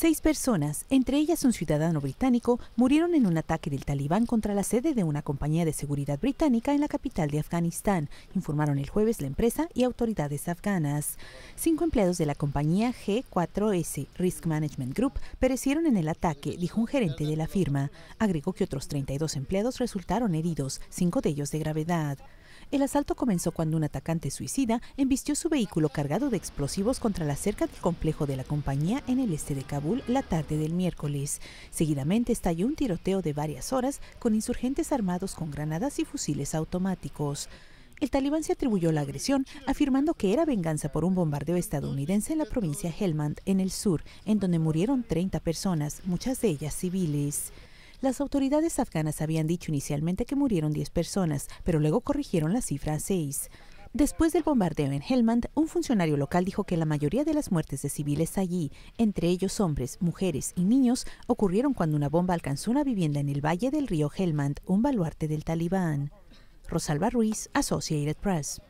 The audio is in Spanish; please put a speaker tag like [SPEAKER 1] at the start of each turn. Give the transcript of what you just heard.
[SPEAKER 1] Seis personas, entre ellas un ciudadano británico, murieron en un ataque del talibán contra la sede de una compañía de seguridad británica en la capital de Afganistán, informaron el jueves la empresa y autoridades afganas. Cinco empleados de la compañía G4S Risk Management Group perecieron en el ataque, dijo un gerente de la firma. Agregó que otros 32 empleados resultaron heridos, cinco de ellos de gravedad. El asalto comenzó cuando un atacante suicida embistió su vehículo cargado de explosivos contra la cerca del complejo de la compañía en el este de Kabul la tarde del miércoles. Seguidamente estalló un tiroteo de varias horas con insurgentes armados con granadas y fusiles automáticos. El talibán se atribuyó la agresión, afirmando que era venganza por un bombardeo estadounidense en la provincia Helmand, en el sur, en donde murieron 30 personas, muchas de ellas civiles. Las autoridades afganas habían dicho inicialmente que murieron 10 personas, pero luego corrigieron la cifra a 6. Después del bombardeo en Helmand, un funcionario local dijo que la mayoría de las muertes de civiles allí, entre ellos hombres, mujeres y niños, ocurrieron cuando una bomba alcanzó una vivienda en el valle del río Helmand, un baluarte del Talibán. Rosalba Ruiz, Associated Press.